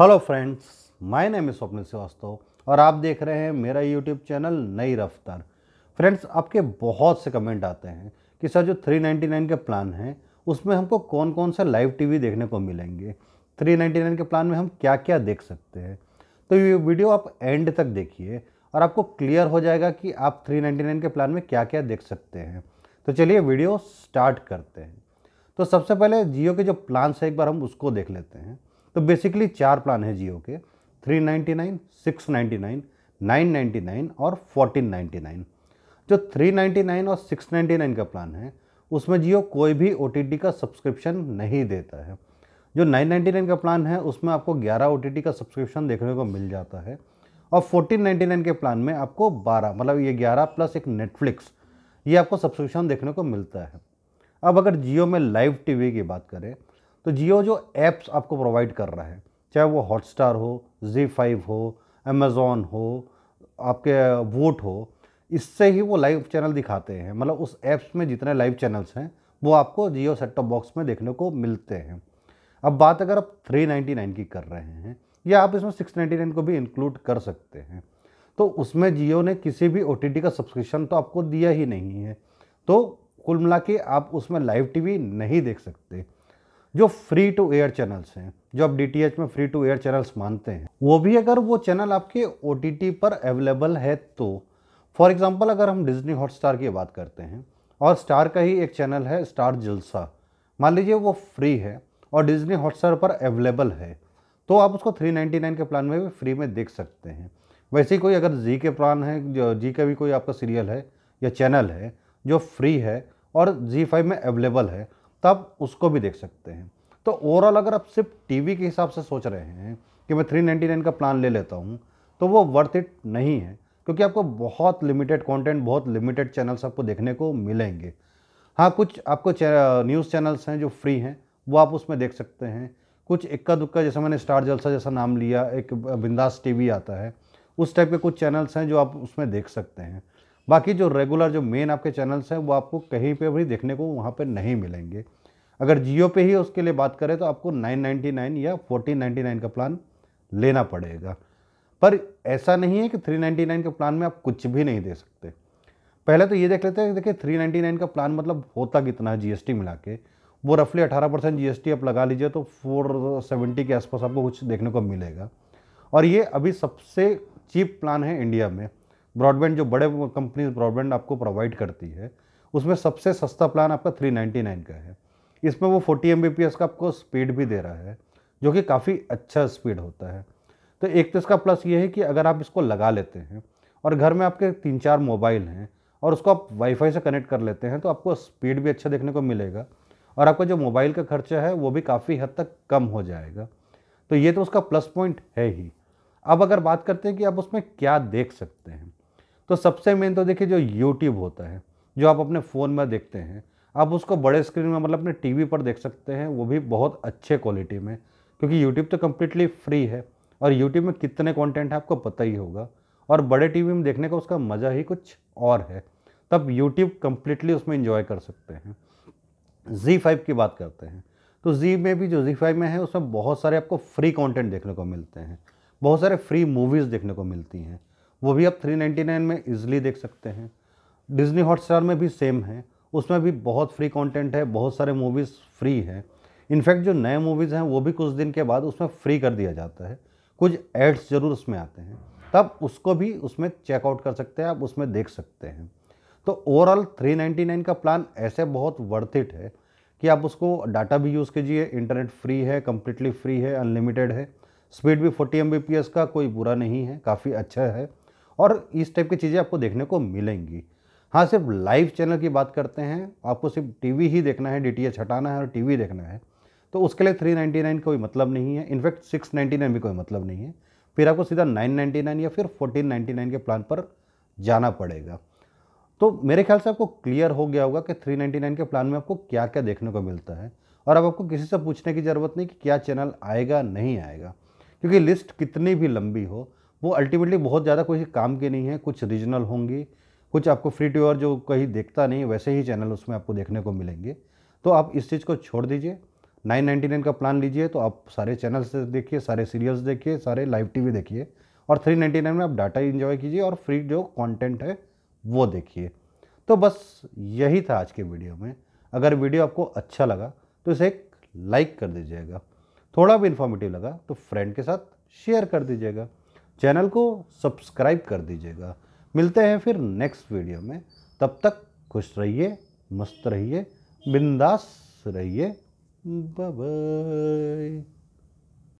hello friends my name है स्वप्न श्रीवास्तव और आप देख रहे हैं मेरा यूट्यूब चैनल नई रफ्तार फ्रेंड्स आपके बहुत से कमेंट आते हैं कि सर जो 399 के प्लान हैं उसमें हमको कौन कौन से लाइव टीवी देखने को मिलेंगे 399 के प्लान में हम क्या क्या देख सकते हैं तो ये वीडियो आप एंड तक देखिए और आपको क्लियर हो जाएगा कि आप 399 के प्लान में क्या क्या देख सकते हैं तो चलिए वीडियो स्टार्ट करते हैं तो सबसे पहले जियो के जो प्लान्स हैं एक बार हम उसको देख लेते हैं तो बेसिकली चार प्लान है जियो के three ninety nine six ninety nine nine ninety nine और फोर्टीन नाइन्टी नाइन जो थ्री नाइन्टी नाइन और सिक्स नाइन्टी नाइन का प्लान है उसमें जियो कोई भी ओ टी टी का सब्सक्रिप्शन नहीं देता है जो नाइन नाइन्टी नाइन का प्लान है उसमें आपको ग्यारह ओ टी टी का सब्सक्रिप्शन देखने को मिल जाता है और फोर्टीन नाइन्टी नाइन के प्लान में आपको बारह मतलब ये ग्यारह प्लस एक नेटफ्लिक्स ये आपको सब्सक्रिप्शन देखने को मिलता है अब अगर जियो में लाइव टी की बात करें तो जियो जो ऐप्स आपको प्रोवाइड कर रहा है चाहे वो हॉटस्टार हो जी फाइव हो अमेज़ोन हो आपके वोट हो इससे ही वो लाइव चैनल दिखाते हैं मतलब उस ऐप्स में जितने लाइव चैनल्स हैं वो आपको जियो सेट टॉप बॉक्स में देखने को मिलते हैं अब बात अगर आप 399 की कर रहे हैं या आप इसमें 699 को भी इंक्लूड कर सकते हैं तो उसमें जियो ने किसी भी ओ का सब्सक्रिप्शन तो आपको दिया ही नहीं है तो कुल मिला के आप उसमें लाइव टी नहीं देख सकते जो फ्री टू एयर चैनल्स हैं जो आप डी में फ्री टू एयर चैनल्स मानते हैं वो भी अगर वो चैनल आपके ओ पर अवेलेबल है तो फॉर एग्ज़ाम्पल अगर हम डिज्नी हॉटस्टार की बात करते हैं और स्टार का ही एक चैनल है स्टार जलसा मान लीजिए वो फ्री है और डिज्नी हॉटस्टार पर अवेलेबल है तो आप उसको 399 के प्लान में भी फ्री में देख सकते हैं वैसे ही कोई अगर जी के प्लान है जो जी का भी कोई आपका सीरियल है या चैनल है जो फ्री है और जी फाइव में अवेलेबल है तब उसको भी देख सकते हैं तो ओवरऑल अगर आप सिर्फ टीवी के हिसाब से सोच रहे हैं कि मैं 399 का प्लान ले लेता हूँ तो वो वर्थ इट नहीं है क्योंकि आपको बहुत लिमिटेड कंटेंट बहुत लिमिटेड चैनल्स आपको देखने को मिलेंगे हाँ कुछ आपको न्यूज़ चैनल्स हैं जो फ्री हैं वो आप उसमें देख सकते हैं कुछ इक्का दुक्का जैसा मैंने स्टार जलसा जैसा नाम लिया एक बिंदास टीवी आता है उस टाइप के कुछ चैनल्स हैं जो आप उसमें देख सकते हैं बाकी जो रेगुलर जो मेन आपके चैनल्स हैं वो आपको कहीं पे भी देखने को वहाँ पे नहीं मिलेंगे अगर जियो पे ही उसके लिए बात करें तो आपको 999 या 1499 का प्लान लेना पड़ेगा पर ऐसा नहीं है कि 399 के प्लान में आप कुछ भी नहीं दे सकते पहले तो ये देख लेते हैं देखिए थ्री का प्लान मतलब होता कितना है जी मिला के वो रफली अठारह परसेंट जी आप लगा लीजिए तो फोर के आसपास आपको कुछ देखने को मिलेगा और ये अभी सबसे चीप प्लान है इंडिया में ब्रॉडबैंड जो बड़े कंपनीज ब्रॉडबैंड आपको प्रोवाइड करती है उसमें सबसे सस्ता प्लान आपका 399 का है इसमें वो 40 एम का आपको स्पीड भी दे रहा है जो कि काफ़ी अच्छा स्पीड होता है तो एक तो इसका प्लस ये है कि अगर आप इसको लगा लेते हैं और घर में आपके तीन चार मोबाइल हैं और उसको आप वाईफाई से कनेक्ट कर लेते हैं तो आपको स्पीड भी अच्छा देखने को मिलेगा और आपका जो मोबाइल का खर्चा है वो भी काफ़ी हद तक कम हो जाएगा तो ये तो उसका प्लस पॉइंट है ही अब अगर बात करते हैं कि आप उसमें क्या देख सकते हैं तो सबसे मेन तो देखिए जो यूट्यूब होता है जो आप अपने फ़ोन में देखते हैं आप उसको बड़े स्क्रीन में मतलब अपने टीवी पर देख सकते हैं वो भी बहुत अच्छे क्वालिटी में क्योंकि यूट्यूब तो कम्प्लीटली फ्री है और यूट्यूब में कितने कॉन्टेंट है आपको पता ही होगा और बड़े टीवी में देखने का उसका मज़ा ही कुछ और है तब यूट्यूब कम्प्लीटली उसमें इंजॉय कर सकते हैं जी फाइव की बात करते हैं तो जी में भी जो जी फाइव में है उसमें बहुत सारे आपको फ्री कंटेंट देखने को मिलते हैं बहुत सारे फ्री मूवीज़ देखने को मिलती हैं वो भी आप 399 में ईजिली देख सकते हैं डिज्नी हॉटस्टार में भी सेम है उसमें भी बहुत फ्री कंटेंट है बहुत सारे मूवीज़ फ्री हैं इनफैक्ट जो नए मूवीज़ हैं वो भी कुछ दिन के बाद उसमें फ्री कर दिया जाता है कुछ एड्स ज़रूर उसमें आते हैं तब उसको भी उसमें चेकआउट कर सकते हैं आप उसमें देख सकते हैं तो ओवरऑल 399 का प्लान ऐसे बहुत वर्थ इट है कि आप उसको डाटा भी यूज़ कीजिए इंटरनेट फ्री है कम्प्लीटली फ्री है अनलिमिटेड है स्पीड भी 40 एम का कोई बुरा नहीं है काफ़ी अच्छा है और इस टाइप की चीज़ें आपको देखने को मिलेंगी हाँ सिर्फ लाइव चैनल की बात करते हैं आपको सिर्फ टीवी ही देखना है डीटीएच हटाना है और टीवी देखना है तो उसके लिए 399 कोई मतलब नहीं है इनफैक्ट 699 भी कोई मतलब नहीं है फिर आपको सीधा 999 या फिर 1499 के प्लान पर जाना पड़ेगा तो मेरे ख्याल से आपको क्लियर हो गया होगा कि 399 के प्लान में आपको क्या क्या देखने को मिलता है और अब आपको किसी से पूछने की ज़रूरत नहीं कि क्या चैनल आएगा नहीं आएगा क्योंकि लिस्ट कितनी भी लंबी हो वो अल्टीमेटली बहुत ज़्यादा कोई काम के नहीं है कुछ रीजनल होंगी कुछ आपको फ्री टू जो कहीं देखता नहीं वैसे ही चैनल उसमें आपको देखने को मिलेंगे तो आप इस चीज़ को छोड़ दीजिए 999 का प्लान लीजिए तो आप सारे चैनल्स देखिए सारे सीरियल्स देखिए सारे लाइव टीवी देखिए और 399 में आप डाटा इन्जॉय कीजिए और फ्री जो कंटेंट है वो देखिए तो बस यही था आज के वीडियो में अगर वीडियो आपको अच्छा लगा तो इसे एक लाइक कर दीजिएगा थोड़ा भी इन्फॉर्मेटिव लगा तो फ्रेंड के साथ शेयर कर दीजिएगा चैनल को सब्सक्राइब कर दीजिएगा मिलते हैं फिर नेक्स्ट वीडियो में तब तक खुश रहिए मस्त रहिए बिंदास रहिए बाय